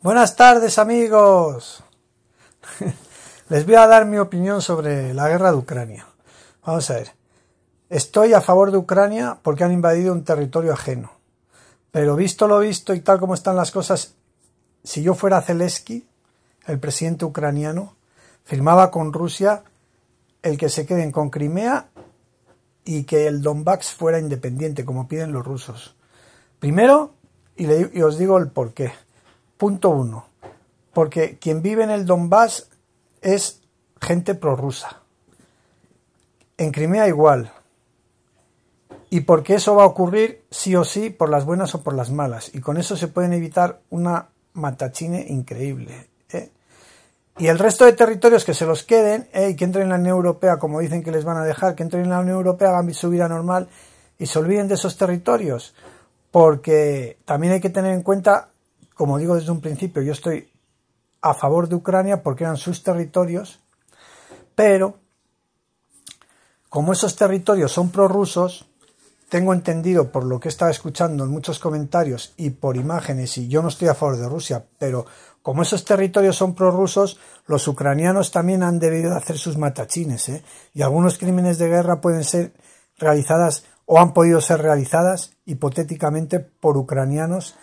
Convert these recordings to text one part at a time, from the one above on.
Buenas tardes amigos. Les voy a dar mi opinión sobre la guerra de Ucrania. Vamos a ver. Estoy a favor de Ucrania porque han invadido un territorio ajeno. Pero visto lo visto y tal como están las cosas, si yo fuera Zelensky, el presidente ucraniano, firmaba con Rusia el que se queden con Crimea y que el Donbass fuera independiente, como piden los rusos. Primero, y, os digo el porqué. Punto uno, porque quien vive en el Donbass es gente prorrusa. En Crimea igual. Y porque eso va a ocurrir sí o sí, por las buenas o por las malas. Y con eso se pueden evitar una matachine increíble. ¿eh? Y el resto de territorios que se los queden ¿eh? y que entren en la Unión Europea, como dicen que les van a dejar, que entren en la Unión Europea, hagan su vida normal y se olviden de esos territorios. Porque también hay que tener en cuenta como digo desde un principio, yo estoy a favor de Ucrania porque eran sus territorios, pero como esos territorios son prorrusos, tengo entendido por lo que estaba escuchando en muchos comentarios y por imágenes, y yo no estoy a favor de Rusia, pero como esos territorios son prorrusos, los ucranianos también han debido hacer sus matachines, ¿eh? y algunos crímenes de guerra pueden ser realizadas o han podido ser realizadas hipotéticamente por ucranianos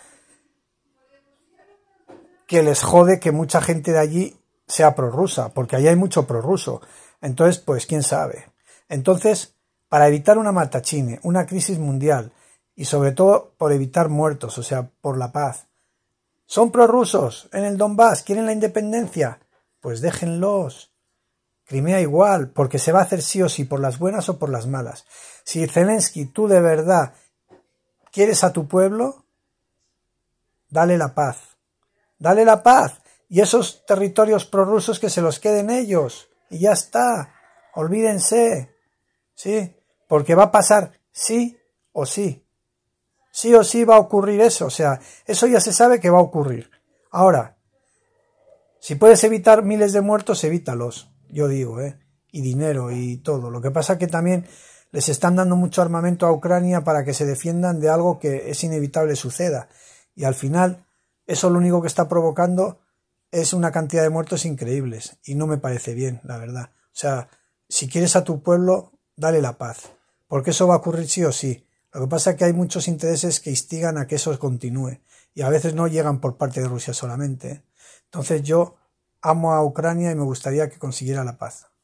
que les jode que mucha gente de allí sea prorrusa, porque allí hay mucho prorruso. Entonces, pues quién sabe. Entonces, para evitar una matachine, una crisis mundial y sobre todo por evitar muertos, o sea, por la paz. ¿Son prorrusos en el Donbass? ¿Quieren la independencia? Pues déjenlos. Crimea igual, porque se va a hacer sí o sí, por las buenas o por las malas. Si Zelensky, tú de verdad quieres a tu pueblo, dale la paz. Dale la paz y esos territorios prorrusos que se los queden ellos. Y ya está. Olvídense. ¿Sí? Porque va a pasar sí o sí. Sí o sí va a ocurrir eso. O sea, eso ya se sabe que va a ocurrir. Ahora, si puedes evitar miles de muertos, evítalos. Yo digo, ¿eh? Y dinero y todo. Lo que pasa que también les están dando mucho armamento a Ucrania para que se defiendan de algo que es inevitable suceda. Y al final eso lo único que está provocando es una cantidad de muertos increíbles y no me parece bien, la verdad. O sea, si quieres a tu pueblo, dale la paz, porque eso va a ocurrir sí o sí. Lo que pasa es que hay muchos intereses que instigan a que eso continúe y a veces no llegan por parte de Rusia solamente. ¿eh? Entonces yo amo a Ucrania y me gustaría que consiguiera la paz.